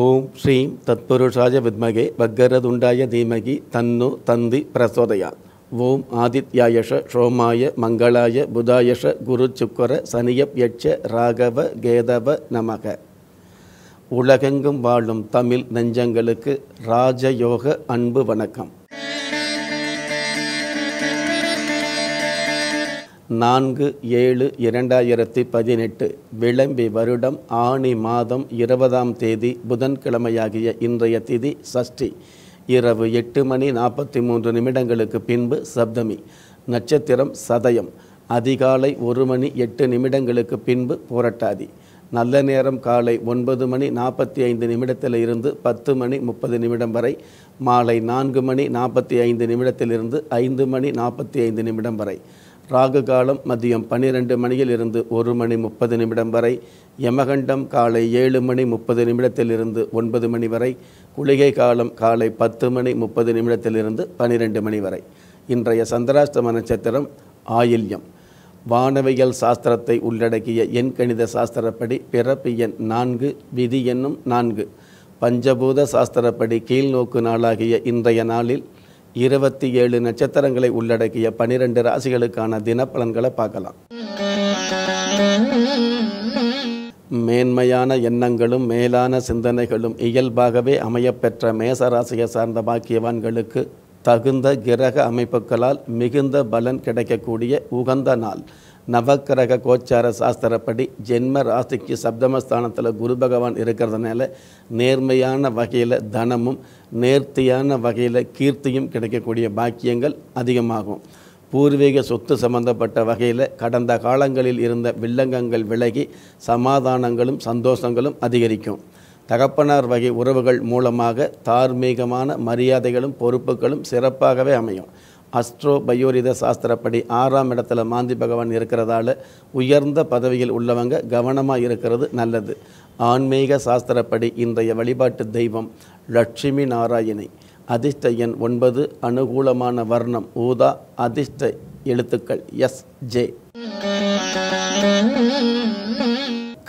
ஓம் ஸ்ரீம் தத்புருஷாய வித்மகே பக்கரதுண்டாய தீமகி தன்னு தந்தி பிரசோதயா ஓம் ஆதித்யாயஷ ஷோமாய மங்களாய புதாயஷ குரு சுக்கர சனியப்யட்ச ராகவ கேதவ நமக உலகெங்கும் வாழும் தமிழ் நெஞ்சங்களுக்கு ராஜயோக அன்பு வணக்கம் நான்கு ஏழு இரண்டாயிரத்தி பதினெட்டு விளம்பி வருடம் ஆணி மாதம் இருபதாம் தேதி புதன்கிழமையாகிய இன்றைய திதி சஷ்டி இரவு எட்டு மணி நாற்பத்தி மூன்று நிமிடங்களுக்கு பின்பு சப்தமி நட்சத்திரம் சதயம் அதிகாலை ஒரு மணி எட்டு நிமிடங்களுக்கு பின்பு போராட்டாதி நல்ல நேரம் காலை ஒன்பது மணி நாற்பத்தி ஐந்து நிமிடத்தில் இருந்து பத்து மணி முப்பது நிமிடம் வரை மாலை நான்கு மணி நாற்பத்தி ஐந்து நிமிடத்திலிருந்து ஐந்து மணி நாற்பத்தி ஐந்து நிமிடம் வரை ராகு காலம் மதியம் பன்னிரண்டு மணியில் இருந்து ஒரு மணி முப்பது நிமிடம் வரை யமகண்டம் காலை ஏழு மணி முப்பது நிமிடத்திலிருந்து ஒன்பது மணி வரை குளிகை காலம் காலை பத்து மணி முப்பது நிமிடத்திலிருந்து பன்னிரெண்டு மணி வரை இன்றைய சந்திராஷ்டம நட்சத்திரம் ஆயில்யம் வானவியல் சாஸ்திரத்தை உள்ளடக்கிய எண் கணித சாஸ்திரப்படி பிறப்பு எண் நான்கு விதி என்னும் நான்கு பஞ்சபூத சாஸ்திரப்படி கீழ்நோக்கு நாளாகிய இன்றைய நாளில் இருபத்தி ஏழு நட்சத்திரங்களை உள்ளடக்கிய பனிரெண்டு ராசிகளுக்கான தினப்பலன்களை பார்க்கலாம் மேன்மையான எண்ணங்களும் மேலான சிந்தனைகளும் இயல்பாகவே அமையப்பெற்ற மேசராசியை சார்ந்த பாக்கியவான்களுக்கு தகுந்த கிரக அமைப்புகளால் மிகுந்த பலன் கிடைக்கக்கூடிய உகந்த நாள் நவக்கிரக கோச்சார சாஸ்திரப்படி ஜென்ம ராசிக்கு சப்தமஸ்தானத்தில் குரு பகவான் இருக்கிறதுனால நேர்மையான வகையில் தனமும் நேர்த்தியான வகையில் கீர்த்தியும் கிடைக்கக்கூடிய பாக்கியங்கள் அதிகமாகும் பூர்வீக சொத்து சம்பந்தப்பட்ட வகையில் கடந்த காலங்களில் இருந்த வில்லங்கங்கள் விலகி சமாதானங்களும் சந்தோஷங்களும் அதிகரிக்கும் தகப்பனார் வகை உறவுகள் மூலமாக தார்மீகமான மரியாதைகளும் பொறுப்புகளும் சிறப்பாகவே அமையும் அஸ்ட்ரோ பயோரித சாஸ்திரப்படி ஆறாம் இடத்துல மாந்தி பகவான் இருக்கிறதால உயர்ந்த பதவியில் உள்ளவங்க கவனமாக இருக்கிறது நல்லது ஆன்மீக சாஸ்திரப்படி இன்றைய வழிபாட்டு தெய்வம் லட்சுமி நாராயணி அதிர்ஷ்ட எண் ஒன்பது அனுகூலமான வர்ணம் ஊதா அதிர்ஷ்ட எழுத்துக்கள் எஸ் ஜே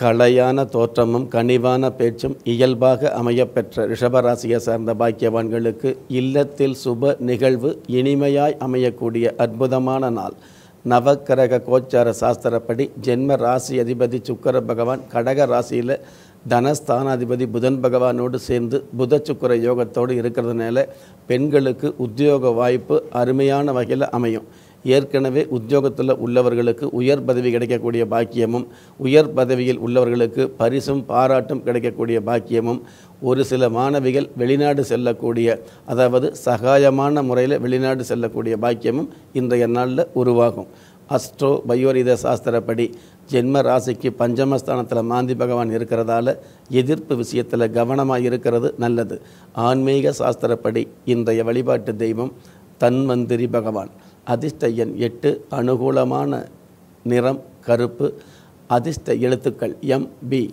கலையான தோற்றமும் கனிவான பேச்சும் இயல்பாக அமையப்பெற்ற ரிஷபராசியை சார்ந்த பாக்கியவான்களுக்கு இல்லத்தில் சுப நிகழ்வு இனிமையாய் அமையக்கூடிய அற்புதமான நாள் நவக்கரக கோச்சார சாஸ்திரப்படி ஜென்ம ராசி அதிபதி சுக்கர பகவான் கடக ராசியில் தனஸ்தானாதிபதி புதன் பகவானோடு சேர்ந்து புத சுக்கர யோகத்தோடு இருக்கிறதுனால பெண்களுக்கு உத்தியோக வாய்ப்பு அருமையான வகையில் அமையும் ஏற்கனவே உத்தியோகத்தில் உள்ளவர்களுக்கு உயர் பதவி கிடைக்கக்கூடிய பாக்கியமும் உயர் பதவியில் உள்ளவர்களுக்கு பரிசும் பாராட்டும் கிடைக்கக்கூடிய பாக்கியமும் ஒரு சில மாணவிகள் வெளிநாடு செல்லக்கூடிய அதாவது சகாயமான முறையில் வெளிநாடு செல்லக்கூடிய பாக்கியமும் இன்றைய நாளில் உருவாகும் அஸ்ட்ரோ பயோரித சாஸ்திரப்படி ஜென்ம ராசிக்கு பஞ்சமஸ்தானத்தில் மாந்தி பகவான் இருக்கிறதால எதிர்ப்பு விஷயத்தில் கவனமாக இருக்கிறது நல்லது ஆன்மீக சாஸ்திரப்படி இன்றைய வழிபாட்டு தெய்வம் தன்வந்திரி பகவான் அதிர்ஷ்ட எண் எட்டு அனுகூலமான நிறம் கருப்பு அதிர்ஷ்ட எழுத்துக்கள் எம் பி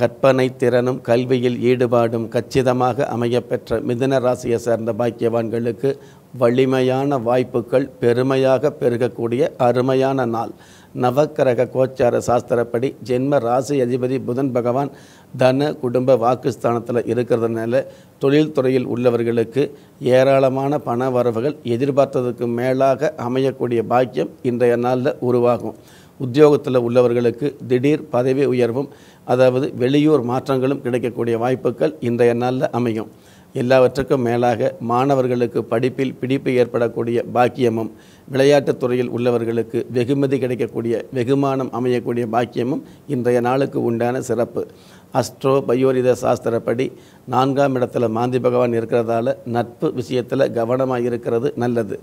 கற்பனை திறனும் கல்வியில் ஈடுபாடும் கச்சிதமாக அமையப்பெற்ற மிதன ராசியை சேர்ந்த பாக்கியவான்களுக்கு வலிமையான வாய்ப்புகள் பெருமையாக பெருகக்கூடிய அருமையான நாள் நவக்கிரக கோச்சார சாஸ்திரப்படி ஜென்ம ராசி அதிபதி புதன் பகவான் தன குடும்ப வாக்குஸ்தானத்தில் இருக்கிறதுனால தொழில்துறையில் உள்ளவர்களுக்கு ஏராளமான பண வரவுகள் எதிர்பார்த்ததுக்கு மேலாக அமையக்கூடிய பாக்கியம் இன்றைய நாளில் உருவாகும் உத்தியோகத்தில் உள்ளவர்களுக்கு திடீர் பதவி உயர்வும் அதாவது வெளியூர் மாற்றங்களும் கிடைக்கக்கூடிய வாய்ப்புகள் இன்றைய நாளில் அமையும் எல்லாவற்றுக்கும் மேலாக மாணவர்களுக்கு படிப்பில் பிடிப்பு ஏற்படக்கூடிய பாக்கியமும் விளையாட்டுத் துறையில் உள்ளவர்களுக்கு வெகுமதி கிடைக்கக்கூடிய வெகுமானம் அமையக்கூடிய பாக்கியமும் இன்றைய நாளுக்கு உண்டான சிறப்பு அஸ்ட்ரோ பயோரித சாஸ்திரப்படி நான்காம் இடத்துல மாந்தி பகவான் இருக்கிறதால நட்பு விஷயத்தில் கவனமாக இருக்கிறது நல்லது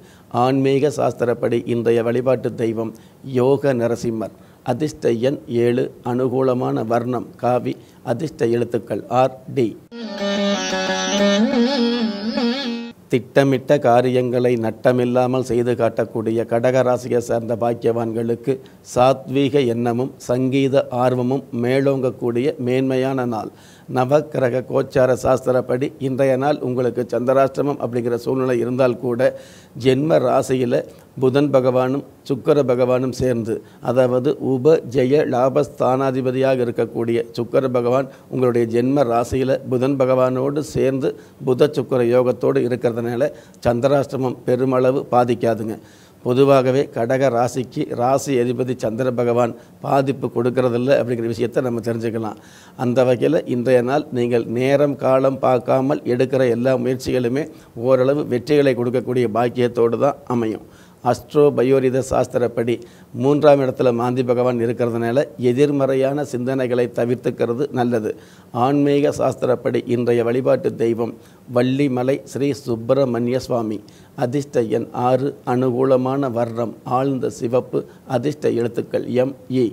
ஆன்மீக சாஸ்திரப்படி இன்றைய வழிபாட்டு தெய்வம் யோக நரசிம்மர் அதிர்ஷ்ட எண் ஏழு அனுகூலமான வர்ணம் காவி அதிர்ஷ்ட எழுத்துக்கள் ஆர் டி திட்டமிட்ட காரியங்களை நட்டமில்லாமல் செய்து காட்டக்கூடிய கடகராசியை சேர்ந்த பாக்கியவான்களுக்கு சாத்வீக எண்ணமும் சங்கீத ஆர்வமும் மேலோங்கக்கூடிய மேன்மையான நாள் நவக்கிரக கோச்சார சாஸ்திரப்படி இன்றைய நாள் உங்களுக்கு சந்திராஷ்டிரமம் அப்படிங்கிற சூழ்நிலை இருந்தால் கூட ஜென்ம ராசியில் புதன் பகவானும் சுக்கர பகவானும் சேர்ந்து அதாவது உப ஜெய லாபஸ்தானாதிபதியாக இருக்கக்கூடிய சுக்கர பகவான் உங்களுடைய ஜென்ம ராசியில் புதன் பகவானோடு சேர்ந்து புத சுக்கர யோகத்தோடு இருக்கிறதுனால சந்திராஷ்டிரமம் பெருமளவு பாதிக்காதுங்க பொதுவாகவே கடக ராசிக்கு ராசி அதிபதி சந்திர பகவான் பாதிப்பு கொடுக்கறதில்ல அப்படிங்கிற விஷயத்தை நம்ம தெரிஞ்சுக்கலாம் அந்த வகையில் இன்றைய நாள் நீங்கள் நேரம் காலம் பார்க்காமல் எடுக்கிற எல்லா முயற்சிகளுமே ஓரளவு வெற்றிகளை கொடுக்கக்கூடிய பாக்கியத்தோடு தான் அமையும் அஸ்ட்ரோ பயோரித சாஸ்திரப்படி மூன்றாம் இடத்துல மாந்தி பகவான் இருக்கிறதுனால எதிர்மறையான சிந்தனைகளை தவிர்த்துக்கிறது நல்லது ஆன்மீக சாஸ்திரப்படி இன்றைய வழிபாட்டு தெய்வம் வள்ளிமலை ஸ்ரீ சுப்பிரமணிய சுவாமி அதிர்ஷ்ட எண் ஆறு அனுகூலமான வர்ணம் ஆழ்ந்த சிவப்பு அதிர்ஷ்ட எழுத்துக்கள் எம் இ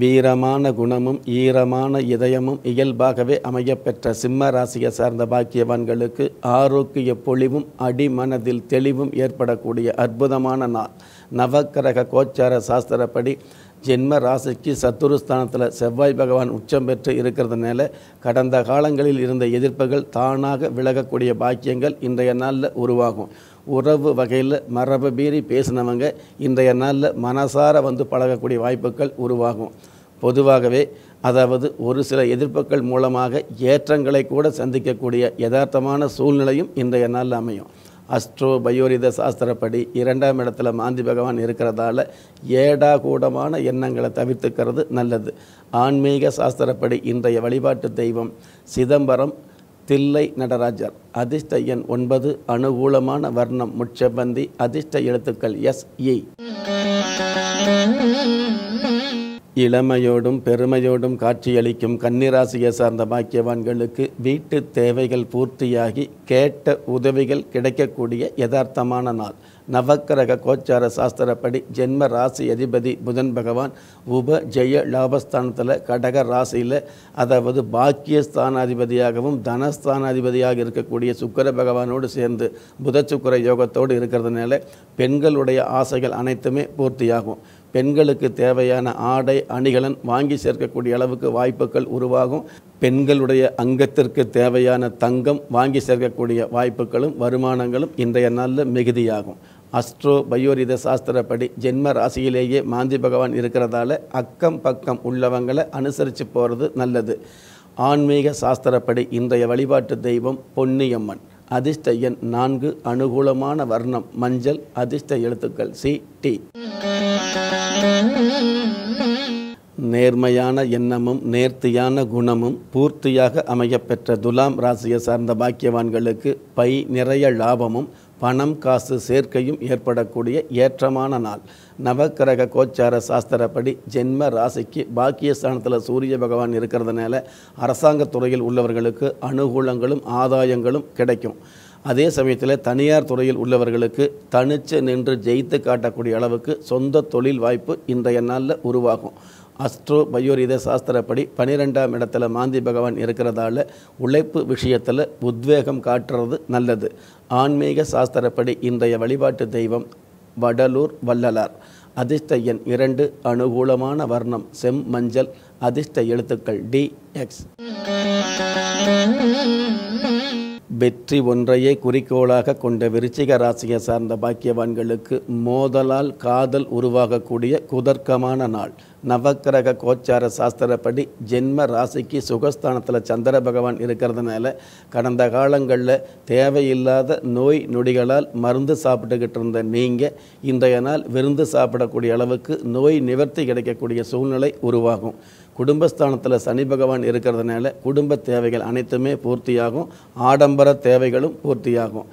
வீரமான குணமும் ஈரமான இதயமும் இயல்பாகவே அமையப்பெற்ற சிம்ம ராசியை சார்ந்த பாக்கியவான்களுக்கு ஆரோக்கிய பொழிவும் அடிமனதில் தெளிவும் ஏற்படக்கூடிய அற்புதமான நாள் நவக்கரக கோச்சார சாஸ்திரப்படி ஜென்ம ராசிக்கு சத்துருஸ்தானத்தில் செவ்வாய் பகவான் உச்சம் பெற்று இருக்கிறதுனால கடந்த காலங்களில் இருந்த எதிர்ப்புகள் தானாக விலகக்கூடிய பாக்கியங்கள் இன்றைய நாளில் உருவாகும் உறவு வகையில் மரபு மீறி பேசினவங்க இன்றைய நாளில் மனசார வந்து பழகக்கூடிய வாய்ப்புகள் உருவாகும் பொதுவாகவே அதாவது ஒரு சில எதிர்ப்புகள் மூலமாக ஏற்றங்களை கூட சந்திக்கக்கூடிய யதார்த்தமான சூழ்நிலையும் இன்றைய நாளில் அமையும் அஸ்ட்ரோ பயோரித சாஸ்திரப்படி இரண்டாம் இடத்துல மாந்தி பகவான் இருக்கிறதால ஏடா கூடமான எண்ணங்களை தவிர்த்துக்கிறது நல்லது ஆன்மீக சாஸ்திரப்படி இன்றைய வழிபாட்டு தெய்வம் சிதம்பரம் தில்லை நடராஜர் அதிர்ஷ்ட எண் ஒன்பது அனுகூலமான வர்ணம் முச்சபந்தி அதிர்ஷ்ட எழுத்துக்கள் எஸ் இ இளமையோடும் பெருமையோடும் காட்சியளிக்கும் கன்னிராசியை சார்ந்த பாக்கியவான்களுக்கு வீட்டு தேவைகள் பூர்த்தியாகி கேட்ட உதவிகள் கிடைக்கக்கூடிய யதார்த்தமான நாள் நவக்கிரக கோச்சார சாஸ்திரப்படி ஜென்ம ராசி அதிபதி புதன் பகவான் உப ஜெய லாபஸ்தானத்தில் கடக ராசியில் அதாவது பாக்கியஸ்தானாதிபதியாகவும் தனஸ்தானாதிபதியாக இருக்கக்கூடிய சுக்கர பகவானோடு சேர்ந்து புத சுக்கர யோகத்தோடு இருக்கிறதுனால பெண்களுடைய ஆசைகள் அனைத்துமே பூர்த்தியாகும் பெண்களுக்கு தேவையான ஆடை அணிகலன் வாங்கி சேர்க்கக்கூடிய அளவுக்கு வாய்ப்புகள் உருவாகும் பெண்களுடைய அங்கத்திற்கு தேவையான தங்கம் வாங்கி சேர்க்கக்கூடிய வாய்ப்புகளும் வருமானங்களும் இன்றைய நாளில் மிகுதியாகும் அஸ்ட்ரோ பயோரித சாஸ்திரப்படி ஜென்ம ராசியிலேயே மாந்தி பகவான் இருக்கிறதால அக்கம் பக்கம் உள்ளவங்களை அனுசரித்து போகிறது நல்லது ஆன்மீக சாஸ்திரப்படி இன்றைய வழிபாட்டு தெய்வம் பொன்னியம்மன் அதிர்ஷ்ட எண் நான்கு அனுகூலமான வர்ணம் மஞ்சள் அதிர்ஷ்ட எழுத்துக்கள் சி டி நேர்மையான எண்ணமும் நேர்த்தியான குணமும் பூர்த்தியாக அமையப்பெற்ற துலாம் ராசியை சார்ந்த பாக்கியவான்களுக்கு பை நிறைய லாபமும் பணம் காசு சேர்க்கையும் ஏற்படக்கூடிய ஏற்றமான நாள் நவக்கிரக கோச்சார சாஸ்திரப்படி ஜென்ம ராசிக்கு பாக்கியஸ்தானத்தில் சூரிய பகவான் இருக்கிறதுனால அரசாங்கத் துறையில் உள்ளவர்களுக்கு அனுகூலங்களும் ஆதாயங்களும் கிடைக்கும் அதே சமயத்தில் தனியார் துறையில் உள்ளவர்களுக்கு தனிச்சு நின்று ஜெயித்து காட்டக்கூடிய அளவுக்கு சொந்த தொழில் வாய்ப்பு இன்றைய நாளில் உருவாகும் அஸ்ட்ரோ பயோரித சாஸ்திரப்படி பனிரெண்டாம் இடத்துல மாந்தி பகவான் இருக்கிறதால உழைப்பு விஷயத்தில் உத்வேகம் காட்டுறது நல்லது ஆன்மீக சாஸ்திரப்படி இன்றைய வழிபாட்டு தெய்வம் வடலூர் வள்ளலார் அதிர்ஷ்ட எண் இரண்டு அனுகூலமான வர்ணம் செம் மஞ்சள் அதிர்ஷ்ட எழுத்துக்கள் டி எக்ஸ் வெற்றி ஒன்றையே குறிக்கோளாக கொண்ட விருச்சிக ராசியை சார்ந்த பாக்கியவான்களுக்கு மோதலால் காதல் உருவாகக்கூடிய குதர்க்கமான நாள் நவக்கிரக கோச்சார சாஸ்திரப்படி ஜென்ம ராசிக்கு சுகஸ்தானத்தில் சந்திர பகவான் இருக்கிறதுனால கடந்த காலங்களில் தேவையில்லாத நோய் நொடிகளால் மருந்து சாப்பிட்டுக்கிட்டு இருந்த நீங்கள் இன்றைய நாள் விருந்து சாப்பிடக்கூடிய அளவுக்கு நோய் நிவர்த்தி கிடைக்கக்கூடிய சூழ்நிலை உருவாகும் குடும்பஸ்தானத்தில் சனி பகவான் இருக்கிறதுனால குடும்ப தேவைகள் அனைத்துமே பூர்த்தியாகும் ஆடம்பர தேவைகளும் பூர்த்தியாகும்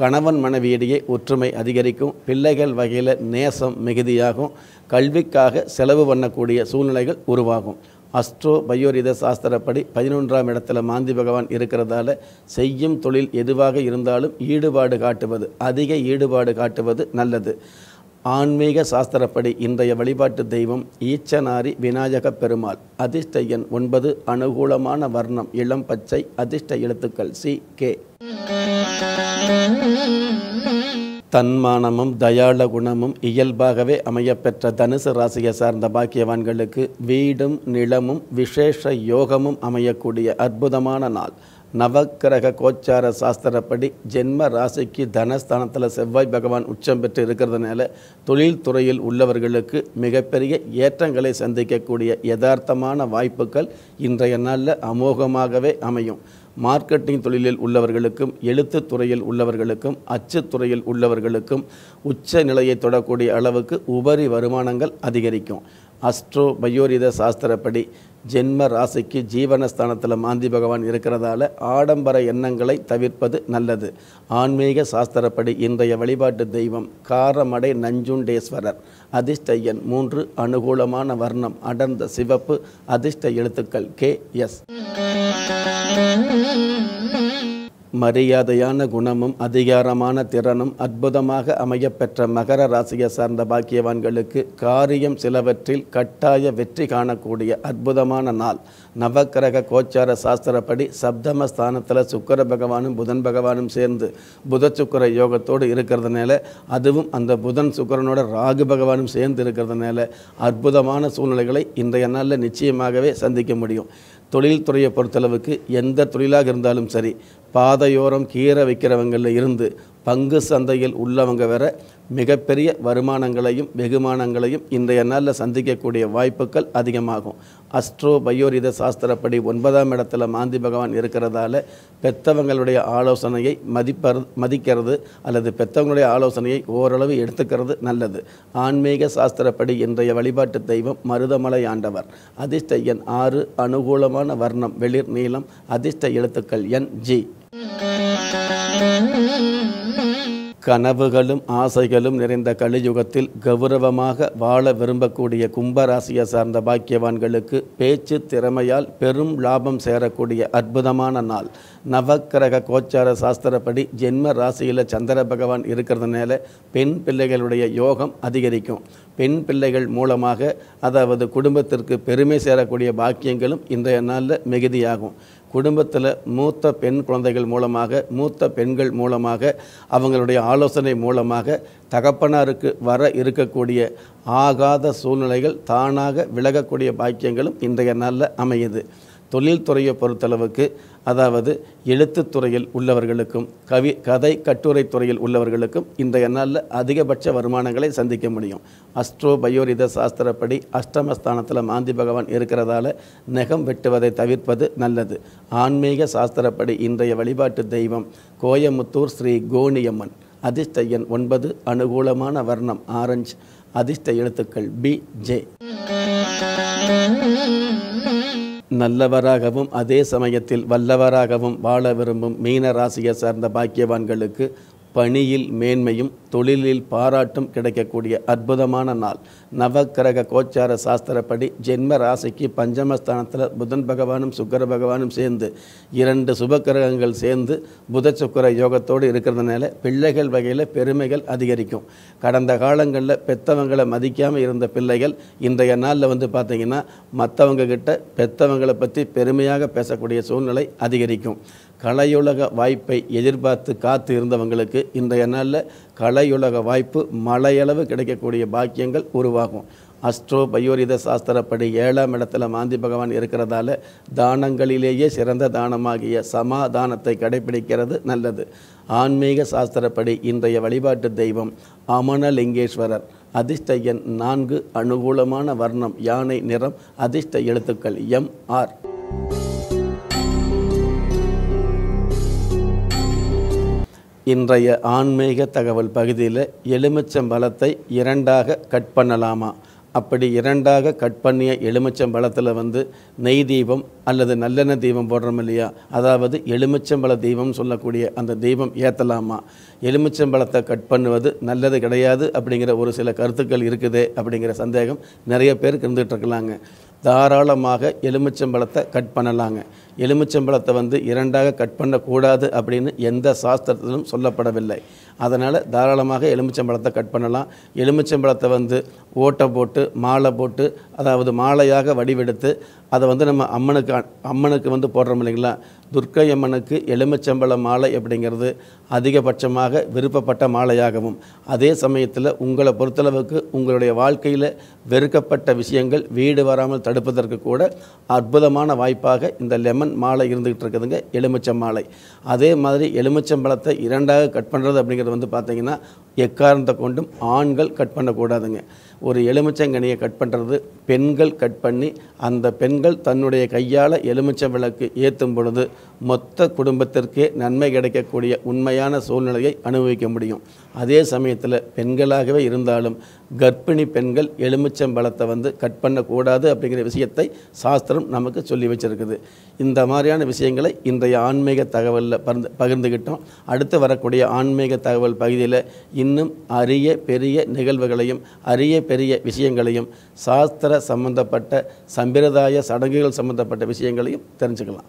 கணவன் மனைவியிடையே ஒற்றுமை அதிகரிக்கும் பிள்ளைகள் வகையில் நேசம் மிகுதியாகும் கல்விக்காக செலவு பண்ணக்கூடிய சூழ்நிலைகள் உருவாகும் அஸ்ட்ரோ பயோரித சாஸ்திரப்படி பதினொன்றாம் இடத்துல மாந்தி பகவான் இருக்கிறதால செய்யும் தொழில் எதுவாக இருந்தாலும் ஈடுபாடு காட்டுவது அதிக ஈடுபாடு காட்டுவது நல்லது ஆன்மீக சாஸ்திரப்படி இன்றைய வழிபாட்டு தெய்வம் ஈச்சனாரி விநாயக பெருமாள் அதிர்ஷ்ட எண் ஒன்பது அனுகூலமான வர்ணம் இளம் பச்சை அதிர்ஷ்ட எழுத்துக்கள் சி கே தன்மானமும் தயாள குணமும் இயல்பாகவே அமையப்பெற்ற தனுசு ராசியை சார்ந்த பாக்கியவான்களுக்கு வீடும் நிலமும் விசேஷ யோகமும் அமையக்கூடிய அற்புதமான நாள் நவக்கிரக கோச்சார சாஸ்திரப்படி ஜென்ம ராசிக்கு தனஸ்தானத்தில் செவ்வாய் பகவான் உச்சம் பெற்று இருக்கிறதுனால தொழில்துறையில் உள்ளவர்களுக்கு மிகப்பெரிய ஏற்றங்களை சந்திக்கக்கூடிய யதார்த்தமான வாய்ப்புகள் இன்றைய நாளில் அமோகமாகவே அமையும் மார்க்கெட்டிங் தொழிலில் உள்ளவர்களுக்கும் எழுத்து துறையில் உள்ளவர்களுக்கும் அச்சுத்துறையில் உள்ளவர்களுக்கும் உச்ச நிலையை தொடக்கூடிய அளவுக்கு உபரி வருமானங்கள் அதிகரிக்கும் அஸ்ட்ரோ பயோரித சாஸ்திரப்படி ஜென்ம ராசிக்கு ஜீவனஸ்தானத்தில் மாந்தி பகவான் இருக்கிறதால ஆடம்பர எண்ணங்களை தவிர்ப்பது நல்லது ஆன்மீக சாஸ்திரப்படி இன்றைய வழிபாட்டு தெய்வம் காரமடை நஞ்சுண்டேஸ்வரர் அதிர்ஷ்டையன் மூன்று அனுகூலமான வர்ணம் அடர்ந்த சிவப்பு அதிர்ஷ்ட எழுத்துக்கள் கே எஸ் மரியாதையான குணமும் அதிகாரமான திறனும் அற்புதமாக அமையப்பெற்ற மகர ராசியை சார்ந்த பாக்கியவான்களுக்கு காரியம் சிலவற்றில் கட்டாய வெற்றி காணக்கூடிய அற்புதமான நாள் நவக்கிரக கோச்சார சாஸ்திரப்படி சப்தம ஸ்தானத்தில் சுக்கர பகவானும் புதன் பகவானும் சேர்ந்து புத சுக்கர யோகத்தோடு இருக்கிறதுனால அதுவும் அந்த புதன் சுக்கரனோட ராகு பகவானும் சேர்ந்து இருக்கிறதுனால அற்புதமான சூழ்நிலைகளை இன்றைய நாளில் நிச்சயமாகவே சந்திக்க முடியும் தொழில் துறையை பொறுத்தளவுக்கு எந்த தொழிலாக இருந்தாலும் சரி பாதையோரம் கீரை வைக்கிறவங்களில் இருந்து பங்கு சந்தையில் உள்ளவங்க வேற மிகப்பெரிய வருமானங்களையும் வெகுமானங்களையும் இன்றைய நாளில் சந்திக்கக்கூடிய வாய்ப்புகள் அதிகமாகும் அஸ்ட்ரோ பயோரித சாஸ்திரப்படி ஒன்பதாம் இடத்துல மாந்தி பகவான் இருக்கிறதால பெற்றவங்களுடைய ஆலோசனையை மதிப்பது மதிக்கிறது அல்லது பெற்றவங்களுடைய ஆலோசனையை ஓரளவு எடுத்துக்கிறது நல்லது ஆன்மீக சாஸ்திரப்படி இன்றைய வழிபாட்டு தெய்வம் மருதமலை ஆண்டவர் அதிர்ஷ்ட எண் ஆறு அனுகூலமான வர்ணம் வெளிர் நீளம் அதிர்ஷ்ட எழுத்துக்கள் என் ஜி கனவுகளும் ஆசைகளும் நிறைந்த கலியுகத்தில் கௌரவமாக வாழ விரும்பக்கூடிய கும்பராசியை சார்ந்த பாக்கியவான்களுக்கு பேச்சு திறமையால் பெரும் லாபம் சேரக்கூடிய அற்புதமான நாள் நவக்கிரக கோச்சார சாஸ்திரப்படி ஜென்ம ராசியில் சந்திர பகவான் இருக்கிறதுனால பெண் பிள்ளைகளுடைய யோகம் அதிகரிக்கும் பெண் பிள்ளைகள் மூலமாக அதாவது குடும்பத்திற்கு பெருமை சேரக்கூடிய பாக்கியங்களும் இன்றைய நாளில் மிகுதியாகும் குடும்பத்தில் மூத்த பெண் குழந்தைகள் மூலமாக மூத்த பெண்கள் மூலமாக அவங்களுடைய ஆலோசனை மூலமாக தகப்பனாருக்கு வர இருக்கக்கூடிய ஆகாத சூழ்நிலைகள் தானாக விலகக்கூடிய பாக்கியங்களும் இன்றைய நாளில் அமையுது தொழில்துறையை பொறுத்தளவுக்கு அதாவது எழுத்துத்துறையில் உள்ளவர்களுக்கும் கவி கதை கட்டுரை துறையில் உள்ளவர்களுக்கும் இன்றைய நாளில் அதிகபட்ச வருமானங்களை சந்திக்க முடியும் அஸ்ட்ரோ பயோரித சாஸ்திரப்படி அஷ்டமஸ்தானத்தில் மாந்தி பகவான் இருக்கிறதால நெகம் வெட்டுவதை தவிர்ப்பது நல்லது ஆன்மீக சாஸ்திரப்படி இன்றைய வழிபாட்டு தெய்வம் கோயமுத்தூர் ஸ்ரீ கோணியம்மன் அதிர்ஷ்ட எண் ஒன்பது அனுகூலமான வர்ணம் ஆரஞ்சு அதிர்ஷ்ட எழுத்துக்கள் பி ஜே நல்லவராகவும் அதே சமயத்தில் வல்லவராகவும் வாழ விரும்பும் மீன ராசியை சார்ந்த பாக்கியவான்களுக்கு பணியில் மேன்மையும் தொழிலில் பாராட்டும் கிடைக்கக்கூடிய அற்புதமான நாள் நவக்கிரக கோச்சார சாஸ்திரப்படி ஜென்ம ராசிக்கு பஞ்சமஸ்தானத்தில் புதன் பகவானும் சுக்கர பகவானும் சேர்ந்து இரண்டு சுபக்கிரகங்கள் சேர்ந்து புத சுக்கர யோகத்தோடு இருக்கிறதுனால பிள்ளைகள் வகையில் பெருமைகள் அதிகரிக்கும் கடந்த காலங்களில் பெத்தவங்களை மதிக்காமல் இருந்த பிள்ளைகள் இன்றைய நாளில் வந்து பார்த்திங்கன்னா மற்றவங்க கிட்ட பெத்தவங்களை பற்றி பெருமையாக பேசக்கூடிய சூழ்நிலை அதிகரிக்கும் கலையுலக வாய்ப்பை எதிர்பார்த்து காத்து இருந்தவங்களுக்கு இன்றைய நாளில் கலையுலக வாய்ப்பு மலையளவு கிடைக்கக்கூடிய பாக்கியங்கள் உருவாகும் அஸ்ட்ரோ பயோரித சாஸ்திரப்படி ஏழாம் இடத்துல மாந்தி பகவான் இருக்கிறதால தானங்களிலேயே சிறந்த தானமாகிய சமாதானத்தை கடைபிடிக்கிறது நல்லது ஆன்மீக சாஸ்திரப்படி இன்றைய வழிபாட்டு தெய்வம் அமனலிங்கேஸ்வரர் அதிர்ஷ்ட எண் நான்கு அனுகூலமான வர்ணம் யானை நிறம் அதிர்ஷ்ட எழுத்துக்கள் எம் ஆர் இன்றைய ஆன்மீக தகவல் பகுதியில் எலுமிச்சம்பழத்தை இரண்டாக கட் பண்ணலாமா அப்படி இரண்டாக கட் பண்ணிய எலுமிச்சம்பழத்தில் வந்து நெய் தீபம் அல்லது நல்லெண்ணெய் தீபம் போடுறோம் இல்லையா அதாவது எலுமிச்சம்பழ தீபம் சொல்லக்கூடிய அந்த தீபம் ஏற்றலாமா எலுமிச்சம்பழத்தை கட் பண்ணுவது நல்லது கிடையாது அப்படிங்கிற ஒரு சில கருத்துக்கள் இருக்குதே அப்படிங்கிற சந்தேகம் நிறைய பேருக்கு இருந்துகிட்ருக்கலாங்க தாராளமாக எலுமிச்சம்பழத்தை கட் பண்ணலாங்க எலுமிச்சம்பழத்தை வந்து இரண்டாக கட் பண்ணக்கூடாது அப்படின்னு எந்த சாஸ்திரத்திலும் சொல்லப்படவில்லை அதனால் தாராளமாக எலுமிச்சம்பழத்தை கட் பண்ணலாம் எலுமிச்சம்பழத்தை வந்து ஓட்டை போட்டு மாலை போட்டு அதாவது மாலையாக வடிவெடுத்து அதை வந்து நம்ம அம்மனுக்கு அம்மனுக்கு வந்து போடுறோம் இல்லைங்களா துர்க்கை அம்மனுக்கு எலுமிச்சம்பள மாலை அப்படிங்கிறது அதிகபட்சமாக விருப்பப்பட்ட மாலையாகவும் அதே சமயத்தில் உங்களை பொறுத்தளவுக்கு உங்களுடைய வாழ்க்கையில் வெறுக்கப்பட்ட விஷயங்கள் வீடு வராமல் தடுப்பதற்கு கூட அற்புதமான வாய்ப்பாக இந்த லெமன் மாலை இருந்துக்கிட்டு இருக்குதுங்க எலுமிச்சம் மாலை அதே மாதிரி எலுமிச்சம்பழத்தை இரண்டாக கட் பண்ணுறது அப்படிங்கிறது வந்து பார்த்திங்கன்னா எக்காரணத்தை கொண்டும் ஆண்கள் கட் பண்ணக்கூடாதுங்க ஒரு எலுமிச்சங்கனியை கட் பண்ணுறது பெண்கள் கட் பண்ணி அந்த பெண்கள் தன்னுடைய கையால் எலுமிச்சம் விளக்கு ஏற்றும் பொழுது மொத்த குடும்பத்திற்கே நன்மை கிடைக்கக்கூடிய உண்மையான சூழ்நிலையை அனுபவிக்க முடியும் அதே சமயத்தில் பெண்களாகவே இருந்தாலும் கர்ப்பிணி பெண்கள் எலுமிச்சம்பழத்தை வந்து கட் பண்ணக்கூடாது அப்படிங்கிற விஷயத்தை சாஸ்திரம் நமக்கு சொல்லி வச்சுருக்குது இந்த மாதிரியான விஷயங்களை இன்றைய ஆன்மீக தகவலில் பகிர்ந்து பகிர்ந்துக்கிட்டோம் அடுத்து வரக்கூடிய ஆன்மீக தகவல் பகுதியில் இன்னும் அரிய பெரிய நிகழ்வுகளையும் அரிய பெரிய விஷயங்களையும் சாஸ்திர சம்பந்தப்பட்ட சம்பிரதாய சடங்குகள் சம்பந்தப்பட்ட விஷயங்களையும் தெரிஞ்சுக்கலாம்